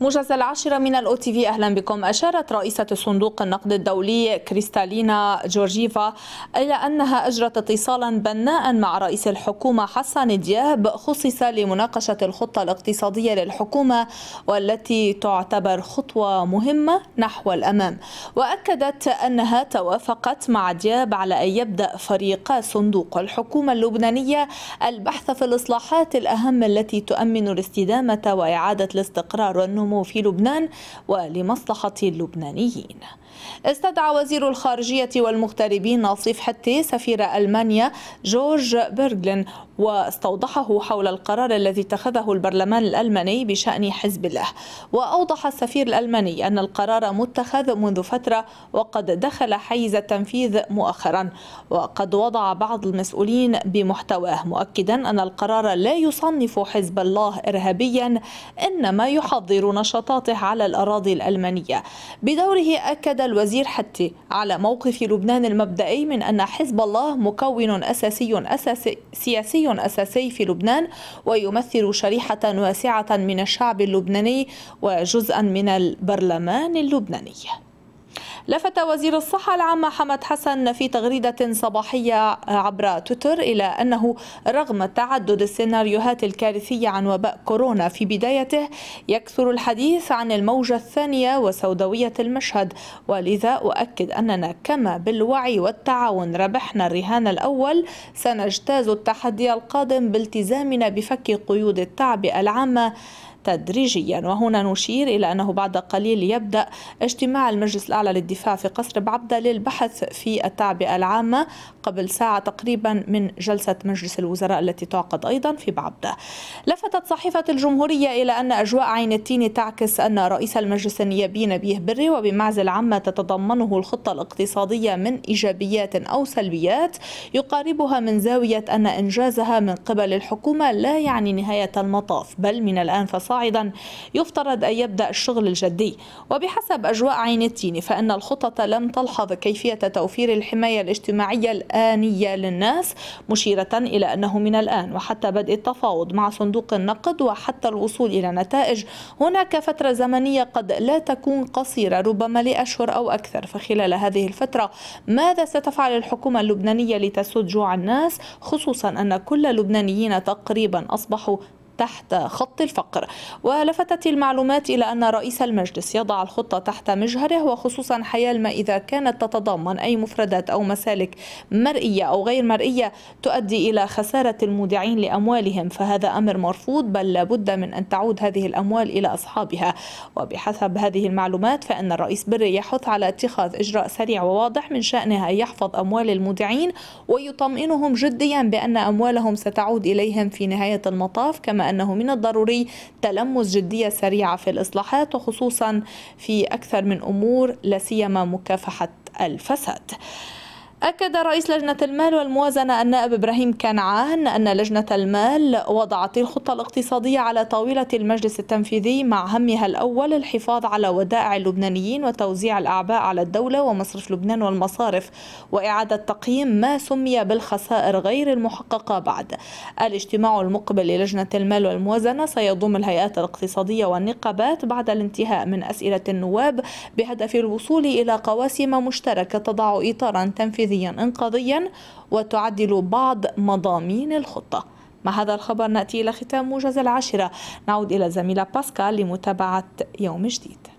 موجز العاشرة من الأو تي في أهلا بكم أشارت رئيسة صندوق النقد الدولي كريستالينا جورجيفا إلى أنها أجرت اتصالا بناء مع رئيس الحكومة حسن دياب خصص لمناقشة الخطة الاقتصادية للحكومة والتي تعتبر خطوة مهمة نحو الأمام وأكدت أنها توافقت مع دياب على أن يبدأ فريق صندوق الحكومة اللبنانية البحث في الإصلاحات الأهم التي تؤمن الاستدامة وإعادة الاستقرار والنمو يسكنهم في لبنان ولمصلحة اللبنانيين استدعى وزير الخارجية والمغتربين ناصيف حتي سفير ألمانيا جورج بيرغلين واستوضحه حول القرار الذي اتخذه البرلمان الألماني بشأن حزب الله وأوضح السفير الألماني أن القرار متخذ منذ فترة وقد دخل حيز التنفيذ مؤخرا وقد وضع بعض المسؤولين بمحتواه مؤكدا أن القرار لا يصنف حزب الله إرهابيا إنما يحضر نشاطاته على الأراضي الألمانية بدوره أكد الوزير حتي على موقف لبنان المبدئي من أن حزب الله مكون أساسي, أساسي سياسي أساسي في لبنان ويمثل شريحة واسعة من الشعب اللبناني وجزءا من البرلمان اللبناني لفت وزير الصحة العامة حمد حسن في تغريدة صباحية عبر تويتر إلى أنه رغم تعدد السيناريوهات الكارثية عن وباء كورونا في بدايته يكثر الحديث عن الموجة الثانية وسوداوية المشهد ولذا أؤكد أننا كما بالوعي والتعاون ربحنا الرهان الأول سنجتاز التحدي القادم بالتزامنا بفك قيود التعبئة العامة تدريجيا وهنا نشير إلى أنه بعد قليل يبدأ اجتماع المجلس الأعلى للدفاع في قصر بعبدة للبحث في التعبئة العامة قبل ساعة تقريبا من جلسة مجلس الوزراء التي تعقد أيضا في بعبدة لفتت صحيفة الجمهورية إلى أن أجواء عين التين تعكس أن رئيس المجلس النيابي نبيه بري وبمعزل عما تتضمنه الخطة الاقتصادية من إيجابيات أو سلبيات يقاربها من زاوية أن إنجازها من قبل الحكومة لا يعني نهاية المطاف بل من الآن فصار صاعدا يفترض أن يبدأ الشغل الجدي وبحسب أجواء عين التين فإن الخطط لم تلحظ كيفية توفير الحماية الاجتماعية الآنية للناس مشيرة إلى أنه من الآن وحتى بدء التفاوض مع صندوق النقد وحتى الوصول إلى نتائج هناك فترة زمنية قد لا تكون قصيرة ربما لأشهر أو أكثر فخلال هذه الفترة ماذا ستفعل الحكومة اللبنانية لتسد جوع الناس خصوصا أن كل اللبنانيين تقريبا أصبحوا تحت خط الفقر ولفتت المعلومات إلى أن رئيس المجلس يضع الخطة تحت مجهره وخصوصا حيال ما إذا كانت تتضمن أي مفردات أو مسالك مرئية أو غير مرئية تؤدي إلى خسارة المودعين لأموالهم فهذا أمر مرفوض بل لابد من أن تعود هذه الأموال إلى أصحابها وبحسب هذه المعلومات فإن الرئيس بري يحث على اتخاذ إجراء سريع وواضح من شأنها أن يحفظ أموال المودعين ويطمئنهم جديا بأن أموالهم ستعود إليهم في نهاية المطاف كما أنه من الضروري تلمس جدية سريعة في الإصلاحات وخصوصا في أكثر من أمور لاسيما مكافحة الفساد أكد رئيس لجنة المال والموازنة النائب إبراهيم كنعان أن لجنة المال وضعت الخطة الاقتصادية على طاولة المجلس التنفيذي مع همها الأول الحفاظ على ودائع اللبنانيين وتوزيع الأعباء على الدولة ومصرف لبنان والمصارف وإعادة تقييم ما سمي بالخسائر غير المحققة بعد الاجتماع المقبل للجنة المال والموازنة سيضم الهيئات الاقتصادية والنقابات بعد الانتهاء من أسئلة النواب بهدف الوصول إلى قواسم مشتركة تضع إطارا تنفيذيا تنفيذيا إنقاذيا وتعدل بعض مضامين الخطة مع هذا الخبر نأتي إلى ختام موجز العاشرة نعود إلى زميلة باسكال لمتابعة يوم جديد